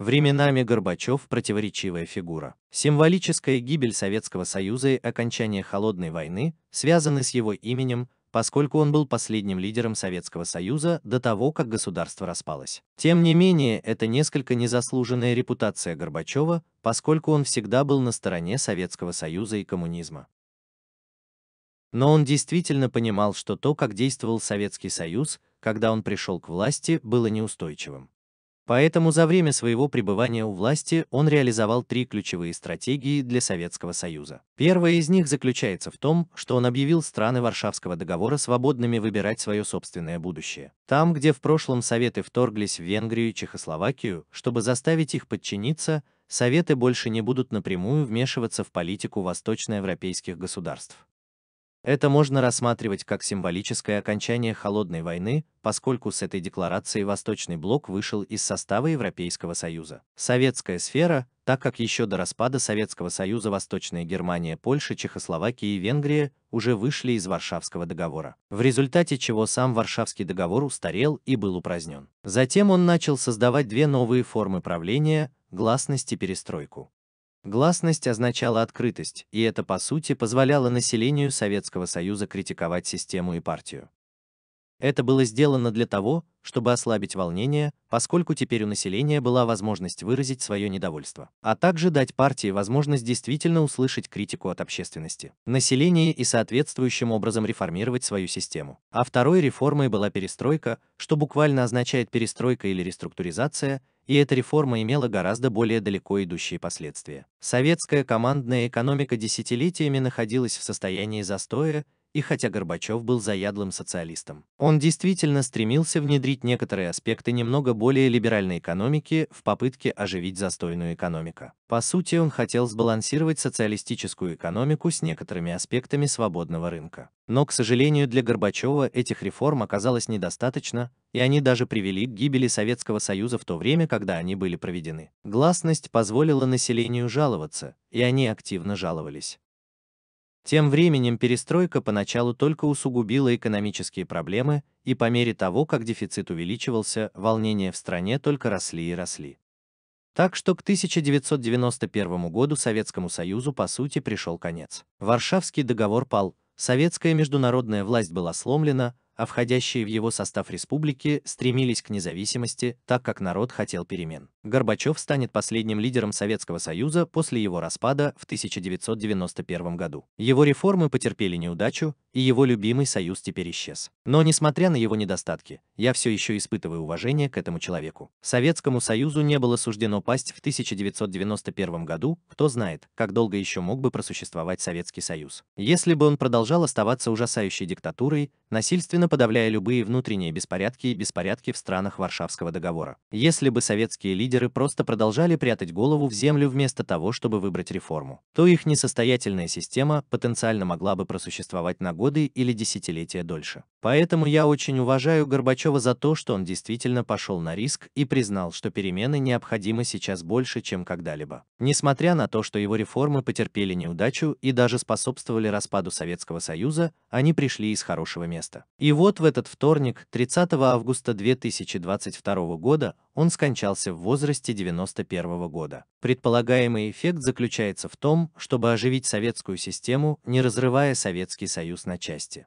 Временами Горбачев – противоречивая фигура. Символическая гибель Советского Союза и окончание Холодной войны связаны с его именем, поскольку он был последним лидером Советского Союза до того, как государство распалось. Тем не менее, это несколько незаслуженная репутация Горбачева, поскольку он всегда был на стороне Советского Союза и коммунизма. Но он действительно понимал, что то, как действовал Советский Союз, когда он пришел к власти, было неустойчивым. Поэтому за время своего пребывания у власти он реализовал три ключевые стратегии для Советского Союза. Первая из них заключается в том, что он объявил страны Варшавского договора свободными выбирать свое собственное будущее. Там, где в прошлом Советы вторглись в Венгрию и Чехословакию, чтобы заставить их подчиниться, Советы больше не будут напрямую вмешиваться в политику восточноевропейских государств. Это можно рассматривать как символическое окончание холодной войны, поскольку с этой декларацией Восточный блок вышел из состава Европейского Союза. Советская сфера, так как еще до распада Советского Союза Восточная Германия, Польша, Чехословакия и Венгрия уже вышли из Варшавского договора, в результате чего сам Варшавский договор устарел и был упразднен. Затем он начал создавать две новые формы правления – гласность и перестройку. Гласность означала открытость, и это, по сути, позволяло населению Советского Союза критиковать систему и партию. Это было сделано для того, чтобы ослабить волнение, поскольку теперь у населения была возможность выразить свое недовольство, а также дать партии возможность действительно услышать критику от общественности, населения и соответствующим образом реформировать свою систему. А второй реформой была перестройка, что буквально означает перестройка или реструктуризация, и эта реформа имела гораздо более далеко идущие последствия. Советская командная экономика десятилетиями находилась в состоянии застоя, и хотя Горбачев был заядлым социалистом, он действительно стремился внедрить некоторые аспекты немного более либеральной экономики в попытке оживить застойную экономику. По сути, он хотел сбалансировать социалистическую экономику с некоторыми аспектами свободного рынка. Но, к сожалению, для Горбачева этих реформ оказалось недостаточно, и они даже привели к гибели Советского Союза в то время, когда они были проведены. Гласность позволила населению жаловаться, и они активно жаловались. Тем временем перестройка поначалу только усугубила экономические проблемы, и по мере того, как дефицит увеличивался, волнения в стране только росли и росли. Так что к 1991 году Советскому Союзу по сути пришел конец. Варшавский договор пал, советская международная власть была сломлена, а входящие в его состав республики стремились к независимости, так как народ хотел перемен. Горбачев станет последним лидером Советского Союза после его распада в 1991 году. Его реформы потерпели неудачу, и его любимый союз теперь исчез. Но несмотря на его недостатки, я все еще испытываю уважение к этому человеку. Советскому Союзу не было суждено пасть в 1991 году, кто знает, как долго еще мог бы просуществовать Советский Союз. Если бы он продолжал оставаться ужасающей диктатурой, насильственно подавляя любые внутренние беспорядки и беспорядки в странах Варшавского договора. Если бы советские лидеры просто продолжали прятать голову в землю вместо того, чтобы выбрать реформу, то их несостоятельная система потенциально могла бы просуществовать на годы или десятилетия дольше. Поэтому я очень уважаю Горбачева за то, что он действительно пошел на риск и признал, что перемены необходимы сейчас больше, чем когда-либо. Несмотря на то, что его реформы потерпели неудачу и даже способствовали распаду Советского Союза, они пришли из хорошего места. И вот в этот вторник, 30 августа 2022 года, он скончался в возрасте 91 года. Предполагаемый эффект заключается в том, чтобы оживить советскую систему, не разрывая Советский Союз на части.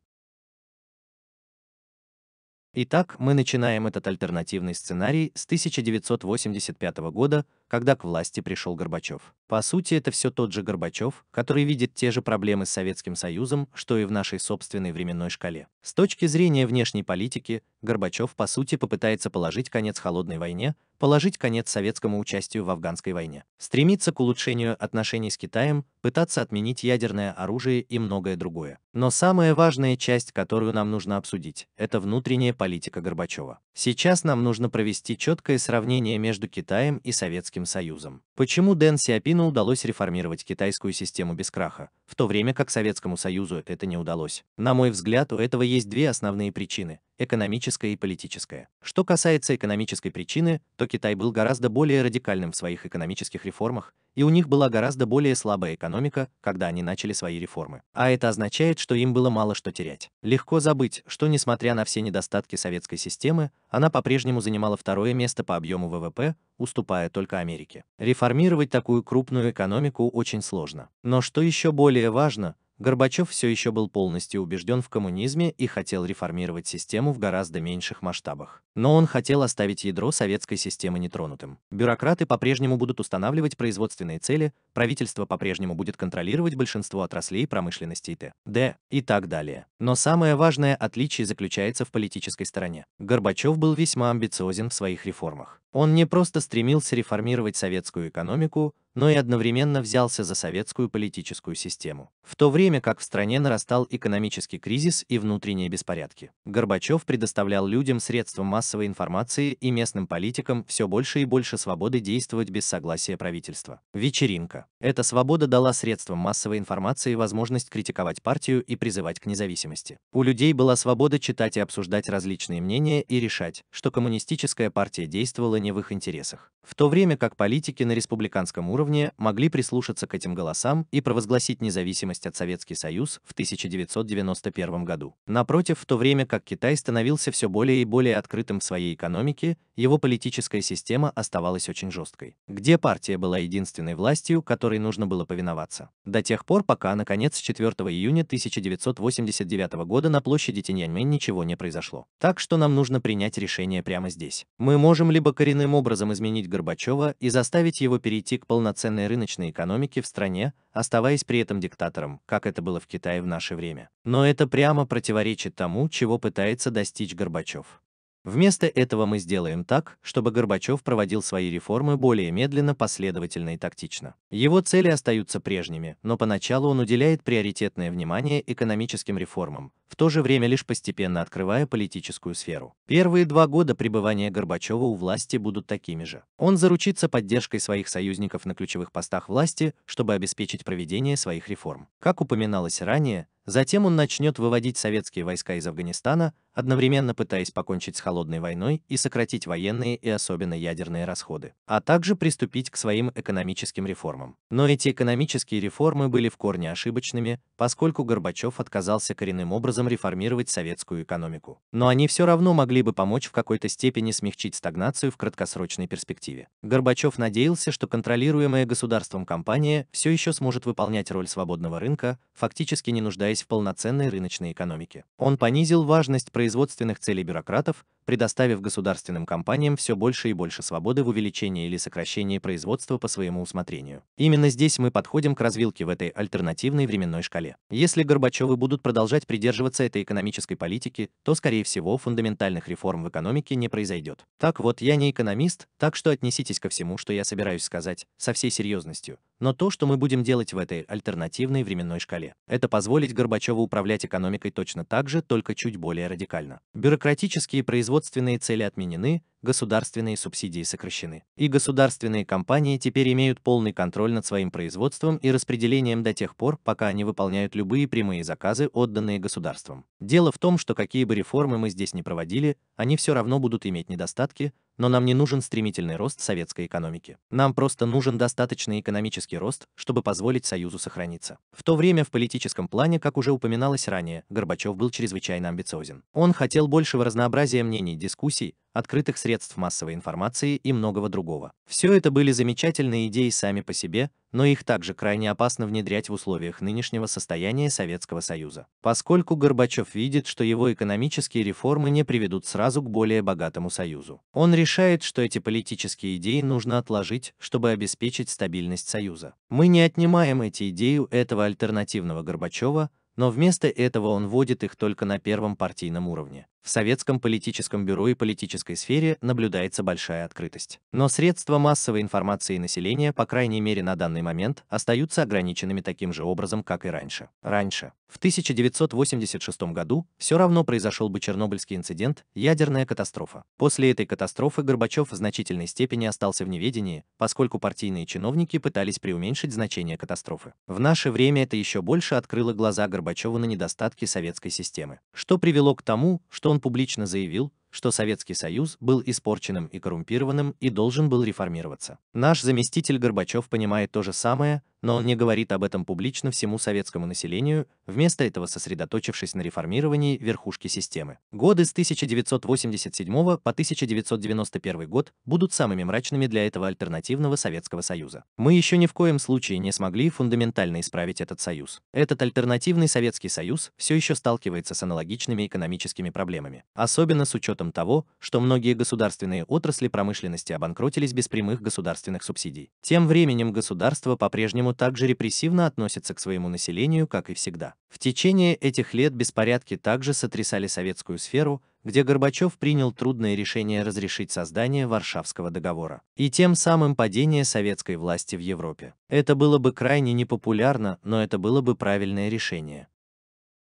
Итак, мы начинаем этот альтернативный сценарий с 1985 года, когда к власти пришел Горбачев. По сути, это все тот же Горбачев, который видит те же проблемы с Советским Союзом, что и в нашей собственной временной шкале. С точки зрения внешней политики, Горбачев, по сути, попытается положить конец холодной войне, положить конец советскому участию в афганской войне, стремиться к улучшению отношений с Китаем, пытаться отменить ядерное оружие и многое другое. Но самая важная часть, которую нам нужно обсудить, это внутренняя политика Горбачева. Сейчас нам нужно провести четкое сравнение между Китаем и Советским Советским Союзом. Почему Дэн Сиапину удалось реформировать китайскую систему без краха, в то время как Советскому Союзу это не удалось? На мой взгляд, у этого есть две основные причины экономическая и политическая. Что касается экономической причины, то Китай был гораздо более радикальным в своих экономических реформах, и у них была гораздо более слабая экономика, когда они начали свои реформы. А это означает, что им было мало что терять. Легко забыть, что несмотря на все недостатки советской системы, она по-прежнему занимала второе место по объему ВВП, уступая только Америке. Реформировать такую крупную экономику очень сложно. Но что еще более важно, Горбачев все еще был полностью убежден в коммунизме и хотел реформировать систему в гораздо меньших масштабах. Но он хотел оставить ядро советской системы нетронутым. Бюрократы по-прежнему будут устанавливать производственные цели, правительство по-прежнему будет контролировать большинство отраслей промышленности и т.д. и так далее. Но самое важное отличие заключается в политической стороне. Горбачев был весьма амбициозен в своих реформах. Он не просто стремился реформировать советскую экономику, но и одновременно взялся за советскую политическую систему, в то время как в стране нарастал экономический кризис и внутренние беспорядки. Горбачев предоставлял людям средства массовой информации и местным политикам все больше и больше свободы действовать без согласия правительства. Вечеринка. Эта свобода дала средствам массовой информации возможность критиковать партию и призывать к независимости. У людей была свобода читать и обсуждать различные мнения и решать, что коммунистическая партия действовала не в их интересах. В то время как политики на республиканском уровне могли прислушаться к этим голосам и провозгласить независимость от Советский Союз в 1991 году. Напротив, в то время как Китай становился все более и более открытым в своей экономике его политическая система оставалась очень жесткой, где партия была единственной властью, которой нужно было повиноваться. До тех пор, пока, наконец, 4 июня 1989 года на площади Тяньаньмэнь ничего не произошло. Так что нам нужно принять решение прямо здесь. Мы можем либо коренным образом изменить Горбачева и заставить его перейти к полноценной рыночной экономике в стране, оставаясь при этом диктатором, как это было в Китае в наше время. Но это прямо противоречит тому, чего пытается достичь Горбачев. Вместо этого мы сделаем так, чтобы Горбачев проводил свои реформы более медленно, последовательно и тактично. Его цели остаются прежними, но поначалу он уделяет приоритетное внимание экономическим реформам, в то же время лишь постепенно открывая политическую сферу. Первые два года пребывания Горбачева у власти будут такими же. Он заручится поддержкой своих союзников на ключевых постах власти, чтобы обеспечить проведение своих реформ. Как упоминалось ранее, Затем он начнет выводить советские войска из Афганистана, одновременно пытаясь покончить с холодной войной и сократить военные и особенно ядерные расходы, а также приступить к своим экономическим реформам. Но эти экономические реформы были в корне ошибочными, поскольку Горбачев отказался коренным образом реформировать советскую экономику. Но они все равно могли бы помочь в какой-то степени смягчить стагнацию в краткосрочной перспективе. Горбачев надеялся, что контролируемая государством компания все еще сможет выполнять роль свободного рынка, фактически не нуждаясь в полноценной рыночной экономике. Он понизил важность производственных целей бюрократов, предоставив государственным компаниям все больше и больше свободы в увеличении или сокращении производства по своему усмотрению. Именно здесь мы подходим к развилке в этой альтернативной временной шкале. Если Горбачевы будут продолжать придерживаться этой экономической политики, то, скорее всего, фундаментальных реформ в экономике не произойдет. Так вот, я не экономист, так что отнеситесь ко всему, что я собираюсь сказать, со всей серьезностью. Но то, что мы будем делать в этой альтернативной временной шкале, это позволить Горбачеву управлять экономикой точно так же, только чуть более радикально. Бюрократические производственные цели отменены, государственные субсидии сокращены. И государственные компании теперь имеют полный контроль над своим производством и распределением до тех пор, пока они выполняют любые прямые заказы, отданные государством. Дело в том, что какие бы реформы мы здесь не проводили, они все равно будут иметь недостатки, но нам не нужен стремительный рост советской экономики. Нам просто нужен достаточный экономический рост, чтобы позволить Союзу сохраниться. В то время в политическом плане, как уже упоминалось ранее, Горбачев был чрезвычайно амбициозен. Он хотел большего разнообразия мнений, и дискуссий, открытых средств массовой информации и многого другого. Все это были замечательные идеи сами по себе, но их также крайне опасно внедрять в условиях нынешнего состояния Советского Союза. Поскольку Горбачев видит, что его экономические реформы не приведут сразу к более богатому Союзу. Он решает, что эти политические идеи нужно отложить, чтобы обеспечить стабильность Союза. Мы не отнимаем эти идеи у этого альтернативного Горбачева, но вместо этого он вводит их только на первом партийном уровне. В советском политическом бюро и политической сфере наблюдается большая открытость. Но средства массовой информации населения, по крайней мере на данный момент, остаются ограниченными таким же образом, как и раньше. Раньше, в 1986 году, все равно произошел бы Чернобыльский инцидент, ядерная катастрофа. После этой катастрофы Горбачев в значительной степени остался в неведении, поскольку партийные чиновники пытались преуменьшить значение катастрофы. В наше время это еще больше открыло глаза Горбачеву на недостатки советской системы, что привело к тому, что он публично заявил, что Советский Союз был испорченным и коррумпированным и должен был реформироваться. Наш заместитель Горбачев понимает то же самое, но он не говорит об этом публично всему советскому населению, вместо этого сосредоточившись на реформировании верхушки системы. Годы с 1987 по 1991 год будут самыми мрачными для этого альтернативного Советского Союза. Мы еще ни в коем случае не смогли фундаментально исправить этот союз. Этот альтернативный Советский Союз все еще сталкивается с аналогичными экономическими проблемами, особенно с учетом того, что многие государственные отрасли промышленности обанкротились без прямых государственных субсидий. Тем временем государство по-прежнему также репрессивно относится к своему населению, как и всегда. В течение этих лет беспорядки также сотрясали советскую сферу, где Горбачев принял трудное решение разрешить создание Варшавского договора и тем самым падение советской власти в Европе. Это было бы крайне непопулярно, но это было бы правильное решение.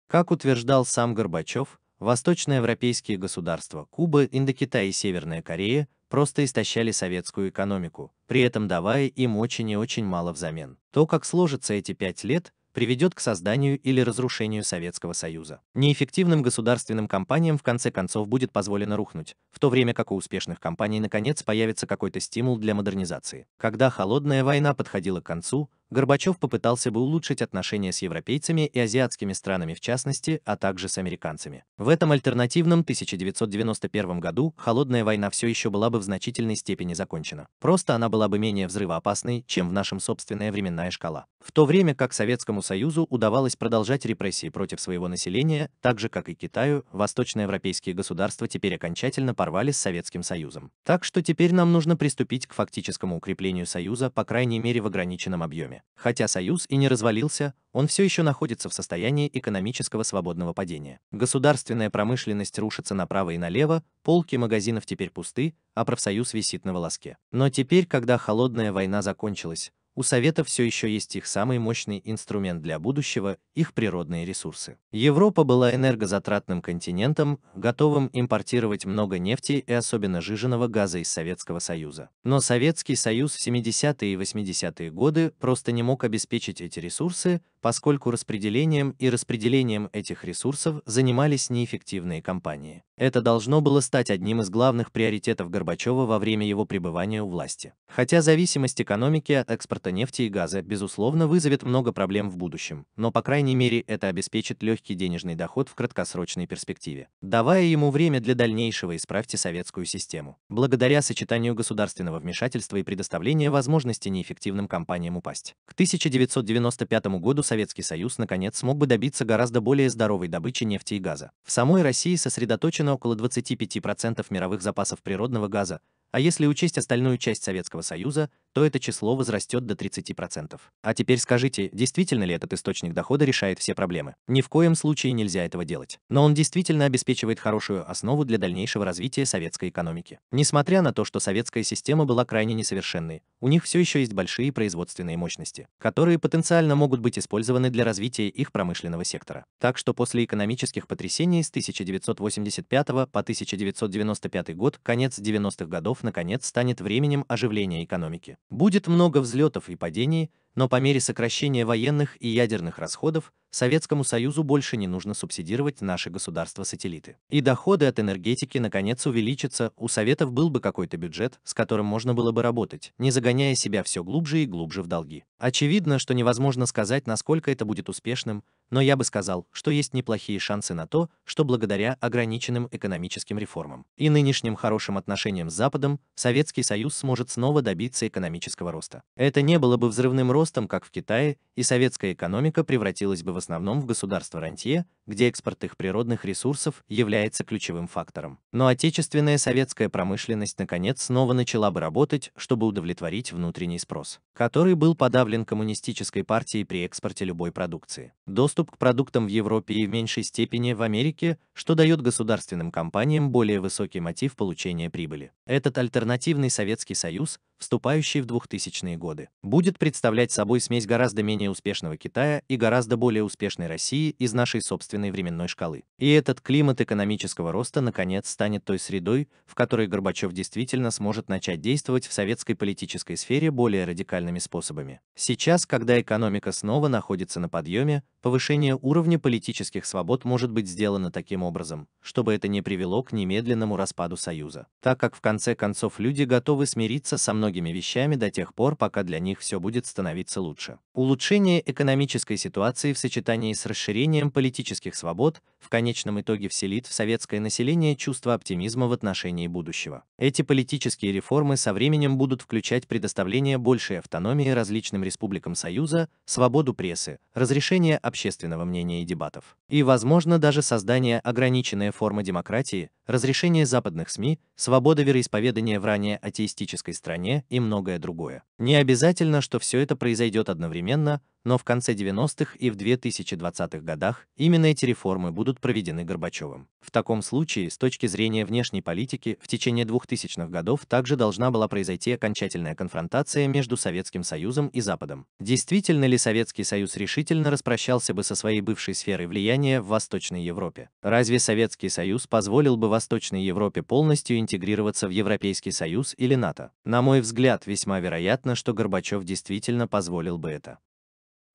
Как утверждал сам Горбачев, восточноевропейские государства Куба, Индокитай и Северная Корея просто истощали советскую экономику, при этом давая им очень и очень мало взамен. То, как сложатся эти пять лет, приведет к созданию или разрушению Советского Союза. Неэффективным государственным компаниям в конце концов будет позволено рухнуть, в то время как у успешных компаний наконец появится какой-то стимул для модернизации. Когда холодная война подходила к концу, Горбачев попытался бы улучшить отношения с европейцами и азиатскими странами в частности, а также с американцами. В этом альтернативном 1991 году холодная война все еще была бы в значительной степени закончена. Просто она была бы менее взрывоопасной, чем в нашем собственная временная шкала. В то время как Советскому Союзу удавалось продолжать репрессии против своего населения, так же как и Китаю, восточноевропейские государства теперь окончательно порвали с Советским Союзом. Так что теперь нам нужно приступить к фактическому укреплению Союза, по крайней мере в ограниченном объеме. Хотя Союз и не развалился, он все еще находится в состоянии экономического свободного падения. Государственная промышленность рушится направо и налево, полки магазинов теперь пусты, а профсоюз висит на волоске. Но теперь, когда холодная война закончилась, у Совета все еще есть их самый мощный инструмент для будущего – их природные ресурсы. Европа была энергозатратным континентом, готовым импортировать много нефти и особенно жиженного газа из Советского Союза. Но Советский Союз в 70-е и 80-е годы просто не мог обеспечить эти ресурсы, поскольку распределением и распределением этих ресурсов занимались неэффективные компании. Это должно было стать одним из главных приоритетов Горбачева во время его пребывания у власти. Хотя зависимость экономики от экспорта нефти и газа, безусловно, вызовет много проблем в будущем, но, по крайней мере, это обеспечит легкий денежный доход в краткосрочной перспективе. Давая ему время для дальнейшего, исправьте советскую систему. Благодаря сочетанию государственного вмешательства и предоставления возможности неэффективным компаниям упасть. К 1995 году Советский Союз наконец смог бы добиться гораздо более здоровой добычи нефти и газа. В самой России сосредоточен около 25% мировых запасов природного газа, а если учесть остальную часть Советского Союза, то это число возрастет до 30%. А теперь скажите, действительно ли этот источник дохода решает все проблемы? Ни в коем случае нельзя этого делать. Но он действительно обеспечивает хорошую основу для дальнейшего развития советской экономики. Несмотря на то, что советская система была крайне несовершенной, у них все еще есть большие производственные мощности, которые потенциально могут быть использованы для развития их промышленного сектора. Так что после экономических потрясений с 1985 по 1995 год, конец 90-х годов, наконец станет временем оживления экономики. Будет много взлетов и падений, но по мере сокращения военных и ядерных расходов Советскому Союзу больше не нужно субсидировать наши государства-сателлиты. И доходы от энергетики наконец увеличатся, у Советов был бы какой-то бюджет, с которым можно было бы работать, не загоняя себя все глубже и глубже в долги. Очевидно, что невозможно сказать, насколько это будет успешным, но я бы сказал, что есть неплохие шансы на то, что благодаря ограниченным экономическим реформам и нынешним хорошим отношениям с Западом Советский Союз сможет снова добиться экономического роста. Это не было бы взрывным ростом, ростом, как в Китае, и советская экономика превратилась бы в основном в государство рантье, где экспорт их природных ресурсов является ключевым фактором. Но отечественная советская промышленность наконец снова начала бы работать, чтобы удовлетворить внутренний спрос, который был подавлен коммунистической партией при экспорте любой продукции. Доступ к продуктам в Европе и в меньшей степени в Америке, что дает государственным компаниям более высокий мотив получения прибыли. Этот альтернативный Советский Союз, вступающий в 2000-е годы, будет представлять собой смесь гораздо менее успешного Китая и гораздо более успешной России из нашей собственной собственной временной шкалы. И этот климат экономического роста наконец станет той средой, в которой Горбачев действительно сможет начать действовать в советской политической сфере более радикальными способами. Сейчас, когда экономика снова находится на подъеме, Повышение уровня политических свобод может быть сделано таким образом, чтобы это не привело к немедленному распаду Союза, так как в конце концов люди готовы смириться со многими вещами до тех пор, пока для них все будет становиться лучше. Улучшение экономической ситуации в сочетании с расширением политических свобод в конечном итоге вселит в советское население чувство оптимизма в отношении будущего. Эти политические реформы со временем будут включать предоставление большей автономии различным республикам Союза, свободу прессы, разрешение общественного мнения и дебатов. И, возможно, даже создание ограниченной формы демократии, разрешение западных СМИ, свобода вероисповедания в ранее атеистической стране и многое другое. Не обязательно, что все это произойдет одновременно, но в конце 90-х и в 2020-х годах именно эти реформы будут проведены Горбачевым. В таком случае, с точки зрения внешней политики, в течение 2000-х годов также должна была произойти окончательная конфронтация между Советским Союзом и Западом. Действительно ли Советский Союз решительно распрощался бы со своей бывшей сферой влияния в Восточной Европе? Разве Советский Союз позволил бы Восточной Европе полностью интегрироваться в Европейский Союз или НАТО? На мой взгляд, весьма вероятно, что Горбачев действительно позволил бы это.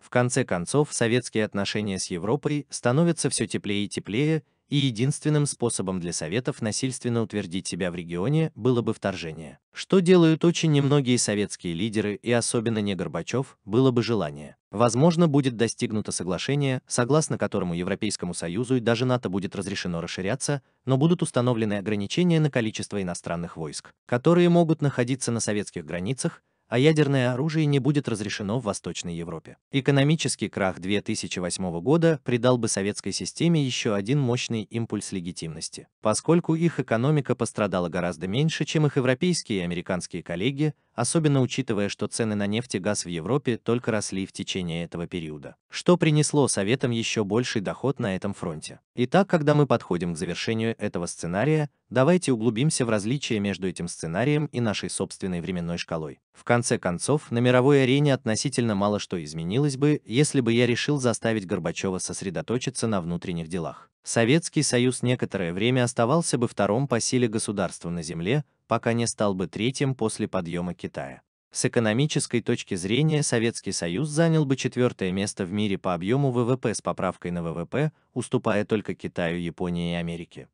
В конце концов, советские отношения с Европой становятся все теплее и теплее, и единственным способом для Советов насильственно утвердить себя в регионе было бы вторжение. Что делают очень немногие советские лидеры и особенно не Горбачев, было бы желание. Возможно, будет достигнуто соглашение, согласно которому Европейскому Союзу и даже НАТО будет разрешено расширяться, но будут установлены ограничения на количество иностранных войск, которые могут находиться на советских границах, а ядерное оружие не будет разрешено в Восточной Европе. Экономический крах 2008 года придал бы советской системе еще один мощный импульс легитимности. Поскольку их экономика пострадала гораздо меньше, чем их европейские и американские коллеги, особенно учитывая, что цены на нефть и газ в Европе только росли в течение этого периода, что принесло Советам еще больший доход на этом фронте. Итак, когда мы подходим к завершению этого сценария, давайте углубимся в различия между этим сценарием и нашей собственной временной шкалой. В конце концов, на мировой арене относительно мало что изменилось бы, если бы я решил заставить Горбачева сосредоточиться на внутренних делах. Советский Союз некоторое время оставался бы вторым по силе государства на Земле, пока не стал бы третьим после подъема Китая. С экономической точки зрения Советский Союз занял бы четвертое место в мире по объему ВВП с поправкой на ВВП, уступая только Китаю, Японии и Америке.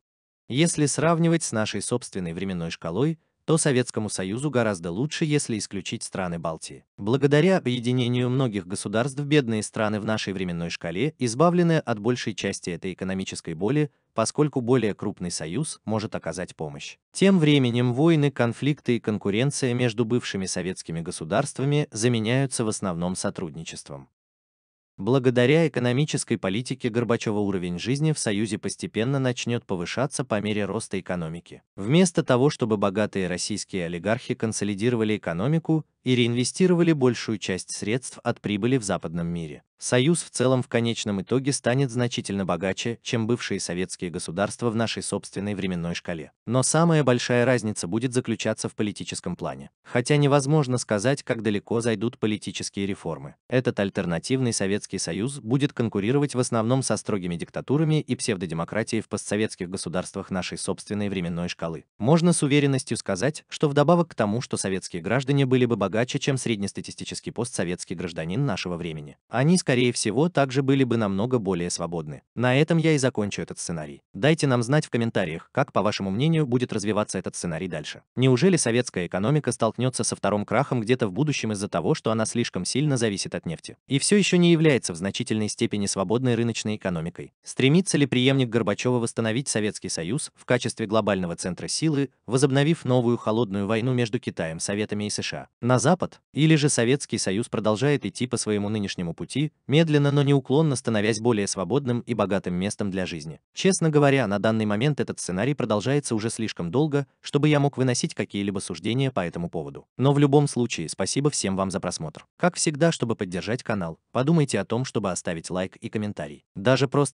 Если сравнивать с нашей собственной временной шкалой, то Советскому Союзу гораздо лучше, если исключить страны Балтии. Благодаря объединению многих государств бедные страны в нашей временной шкале избавлены от большей части этой экономической боли, поскольку более крупный союз может оказать помощь. Тем временем войны, конфликты и конкуренция между бывшими советскими государствами заменяются в основном сотрудничеством. Благодаря экономической политике Горбачева уровень жизни в Союзе постепенно начнет повышаться по мере роста экономики. Вместо того, чтобы богатые российские олигархи консолидировали экономику, и реинвестировали большую часть средств от прибыли в западном мире. Союз в целом в конечном итоге станет значительно богаче, чем бывшие советские государства в нашей собственной временной шкале. Но самая большая разница будет заключаться в политическом плане. Хотя невозможно сказать, как далеко зайдут политические реформы. Этот альтернативный Советский Союз будет конкурировать в основном со строгими диктатурами и псевдодемократией в постсоветских государствах нашей собственной временной шкалы. Можно с уверенностью сказать, что вдобавок к тому, что советские граждане были бы богаты богаче, чем среднестатистический постсоветский гражданин нашего времени. Они, скорее всего, также были бы намного более свободны. На этом я и закончу этот сценарий. Дайте нам знать в комментариях, как, по вашему мнению, будет развиваться этот сценарий дальше. Неужели советская экономика столкнется со вторым крахом где-то в будущем из-за того, что она слишком сильно зависит от нефти? И все еще не является в значительной степени свободной рыночной экономикой. Стремится ли преемник Горбачева восстановить Советский Союз в качестве глобального центра силы, возобновив новую холодную войну между Китаем, Советами и США? На Запад, или же Советский Союз продолжает идти по своему нынешнему пути, медленно, но неуклонно становясь более свободным и богатым местом для жизни. Честно говоря, на данный момент этот сценарий продолжается уже слишком долго, чтобы я мог выносить какие-либо суждения по этому поводу. Но в любом случае, спасибо всем вам за просмотр. Как всегда, чтобы поддержать канал, подумайте о том, чтобы оставить лайк и комментарий. Даже просто